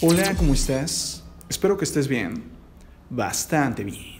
Hola, ¿cómo estás? Espero que estés bien. Bastante bien.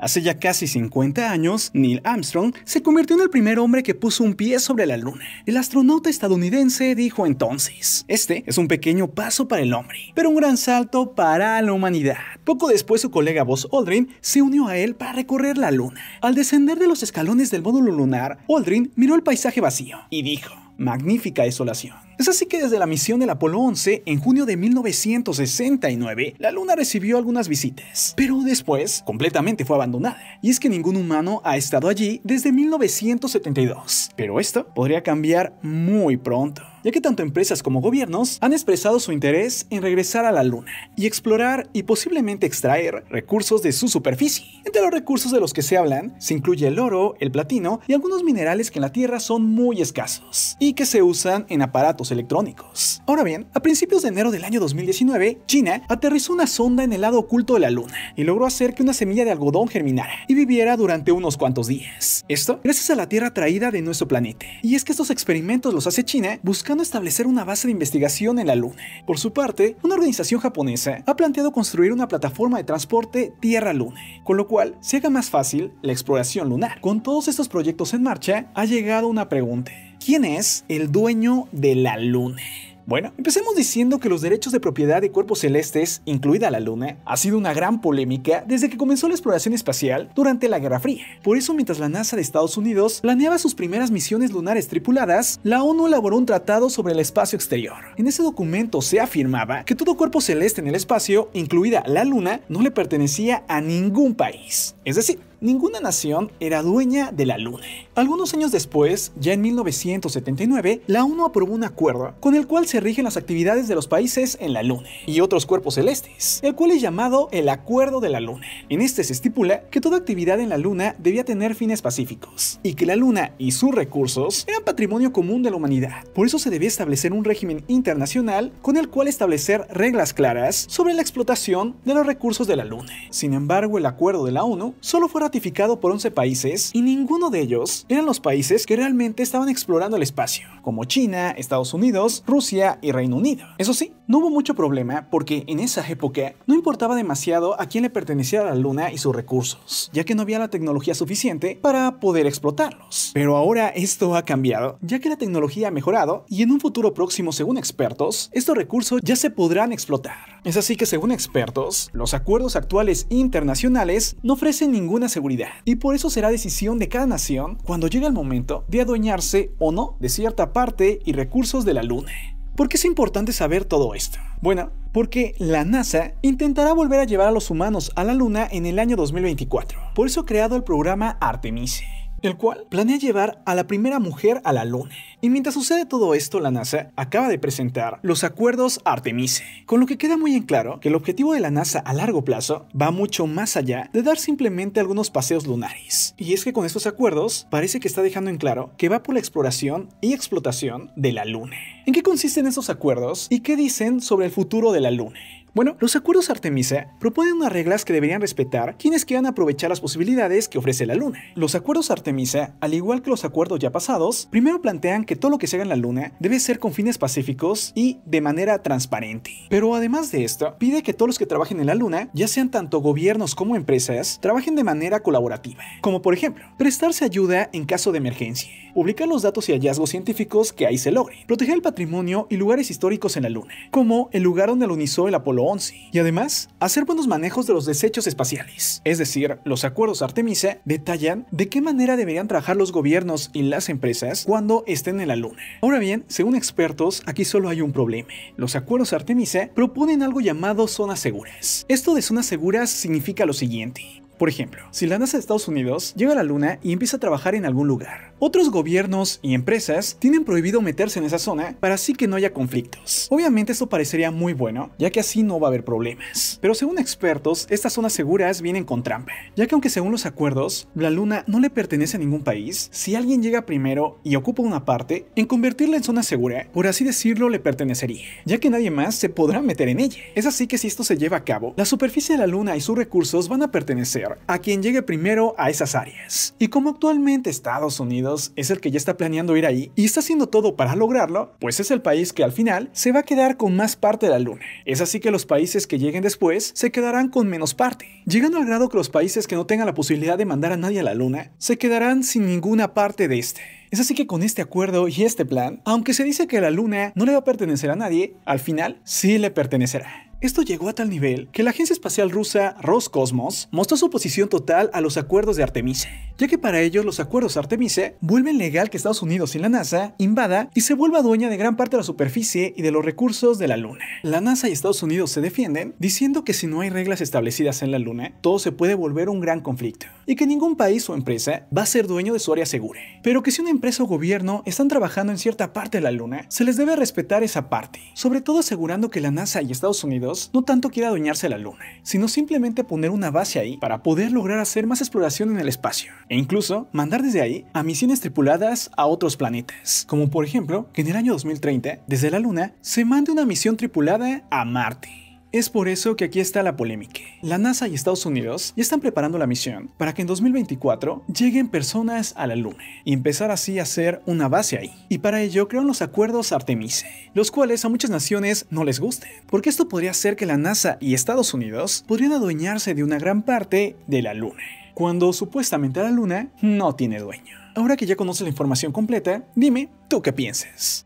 Hace ya casi 50 años, Neil Armstrong se convirtió en el primer hombre que puso un pie sobre la luna. El astronauta estadounidense dijo entonces, este es un pequeño paso para el hombre, pero un gran salto para la humanidad. Poco después su colega Buzz Aldrin se unió a él para recorrer la luna. Al descender de los escalones del módulo lunar, Aldrin miró el paisaje vacío y dijo, magnífica desolación. Es así que desde la misión del Apolo 11, en junio de 1969, la Luna recibió algunas visitas, pero después completamente fue abandonada. Y es que ningún humano ha estado allí desde 1972, pero esto podría cambiar muy pronto ya que tanto empresas como gobiernos han expresado su interés en regresar a la Luna y explorar y posiblemente extraer recursos de su superficie. Entre los recursos de los que se hablan se incluye el oro, el platino y algunos minerales que en la Tierra son muy escasos y que se usan en aparatos electrónicos. Ahora bien, a principios de enero del año 2019, China aterrizó una sonda en el lado oculto de la Luna y logró hacer que una semilla de algodón germinara y viviera durante unos cuantos días. Esto gracias a la Tierra traída de nuestro planeta. Y es que estos experimentos los hace China buscando establecer una base de investigación en la Luna. Por su parte, una organización japonesa ha planteado construir una plataforma de transporte Tierra-Luna, con lo cual se haga más fácil la exploración lunar. Con todos estos proyectos en marcha, ha llegado una pregunta. ¿Quién es el dueño de la luna? Bueno, empecemos diciendo que los derechos de propiedad de cuerpos celestes, incluida la Luna, ha sido una gran polémica desde que comenzó la exploración espacial durante la Guerra Fría. Por eso, mientras la NASA de Estados Unidos planeaba sus primeras misiones lunares tripuladas, la ONU elaboró un tratado sobre el espacio exterior. En ese documento se afirmaba que todo cuerpo celeste en el espacio, incluida la Luna, no le pertenecía a ningún país. Es decir, ninguna nación era dueña de la luna. Algunos años después, ya en 1979, la ONU aprobó un acuerdo con el cual se rigen las actividades de los países en la luna y otros cuerpos celestes, el cual es llamado el Acuerdo de la Luna. En este se estipula que toda actividad en la luna debía tener fines pacíficos y que la luna y sus recursos eran patrimonio común de la humanidad. Por eso se debía establecer un régimen internacional con el cual establecer reglas claras sobre la explotación de los recursos de la luna. Sin embargo, el acuerdo de la ONU solo fue ratificado por 11 países y ninguno de ellos eran los países que realmente estaban explorando el espacio, como China, Estados Unidos, Rusia y Reino Unido. Eso sí, no hubo mucho problema porque en esa época no importaba demasiado a quién le pertenecía la Luna y sus recursos, ya que no había la tecnología suficiente para poder explotarlos. Pero ahora esto ha cambiado, ya que la tecnología ha mejorado y en un futuro próximo, según expertos, estos recursos ya se podrán explotar. Es así que según expertos, los acuerdos actuales internacionales no ofrecen ninguna seguridad y por eso será decisión de cada nación cuando llegue el momento de adueñarse o no de cierta parte y recursos de la Luna. ¿Por qué es importante saber todo esto? Bueno, porque la NASA intentará volver a llevar a los humanos a la Luna en el año 2024. Por eso ha creado el programa Artemis el cual planea llevar a la primera mujer a la Luna. Y mientras sucede todo esto, la NASA acaba de presentar los acuerdos Artemis con lo que queda muy en claro que el objetivo de la NASA a largo plazo va mucho más allá de dar simplemente algunos paseos lunares. Y es que con estos acuerdos parece que está dejando en claro que va por la exploración y explotación de la Luna. ¿En qué consisten estos acuerdos y qué dicen sobre el futuro de la Luna? Bueno, los acuerdos Artemisa proponen unas reglas que deberían respetar quienes quieran aprovechar las posibilidades que ofrece la Luna. Los acuerdos Artemisa, al igual que los acuerdos ya pasados, primero plantean que todo lo que se haga en la Luna debe ser con fines pacíficos y de manera transparente. Pero además de esto, pide que todos los que trabajen en la Luna, ya sean tanto gobiernos como empresas, trabajen de manera colaborativa. Como por ejemplo, prestarse ayuda en caso de emergencia, publicar los datos y hallazgos científicos que ahí se logren, proteger el patrimonio y lugares históricos en la Luna, como el lugar donde alunizó el Apolo y además, hacer buenos manejos de los desechos espaciales. Es decir, los acuerdos Artemisa detallan de qué manera deberían trabajar los gobiernos y las empresas cuando estén en la Luna. Ahora bien, según expertos, aquí solo hay un problema. Los acuerdos Artemisa proponen algo llamado zonas seguras. Esto de zonas seguras significa lo siguiente. Por ejemplo, si la NASA de Estados Unidos llega a la Luna y empieza a trabajar en algún lugar, otros gobiernos y empresas tienen prohibido meterse en esa zona para así que no haya conflictos. Obviamente esto parecería muy bueno, ya que así no va a haber problemas pero según expertos, estas zonas seguras vienen con trampa, ya que aunque según los acuerdos, la luna no le pertenece a ningún país, si alguien llega primero y ocupa una parte, en convertirla en zona segura, por así decirlo, le pertenecería, ya que nadie más se podrá meter en ella. Es así que si esto se lleva a cabo, la superficie de la luna y sus recursos van a pertenecer a quien llegue primero a esas áreas. Y como actualmente Estados Unidos es el que ya está planeando ir ahí y está haciendo todo para lograrlo, pues es el país que al final se va a quedar con más parte de la luna. Es así que los países que lleguen después se quedarán con menos parte, llegando al grado que los países que no tengan la posibilidad de mandar a nadie a la Luna se quedarán sin ninguna parte de este. Es así que con este acuerdo y este plan, aunque se dice que la Luna no le va a pertenecer a nadie, al final sí le pertenecerá. Esto llegó a tal nivel que la agencia espacial rusa Roscosmos mostró su oposición total a los acuerdos de Artemisa ya que para ellos los acuerdos Artemisa vuelven legal que Estados Unidos y la NASA invada y se vuelva dueña de gran parte de la superficie y de los recursos de la Luna. La NASA y Estados Unidos se defienden diciendo que si no hay reglas establecidas en la Luna, todo se puede volver un gran conflicto y que ningún país o empresa va a ser dueño de su área segura. Pero que si una empresa o gobierno están trabajando en cierta parte de la Luna, se les debe respetar esa parte, sobre todo asegurando que la NASA y Estados Unidos no tanto quiera adueñarse la Luna, sino simplemente poner una base ahí para poder lograr hacer más exploración en el espacio e incluso mandar desde ahí a misiones tripuladas a otros planetas, como por ejemplo que en el año 2030, desde la Luna, se mande una misión tripulada a Marte. Es por eso que aquí está la polémica. La NASA y Estados Unidos ya están preparando la misión para que en 2024 lleguen personas a la Luna y empezar así a hacer una base ahí. Y para ello crearon los acuerdos Artemis los cuales a muchas naciones no les gusten, porque esto podría hacer que la NASA y Estados Unidos podrían adueñarse de una gran parte de la Luna cuando supuestamente la luna no tiene dueño. Ahora que ya conoces la información completa, dime tú qué piensas.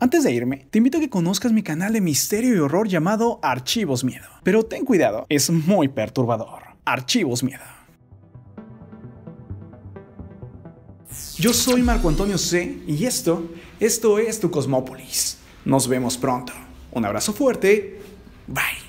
Antes de irme, te invito a que conozcas mi canal de misterio y horror llamado Archivos Miedo. Pero ten cuidado, es muy perturbador. Archivos Miedo. Yo soy Marco Antonio C y esto, esto es tu Cosmópolis. Nos vemos pronto. Un abrazo fuerte. Bye.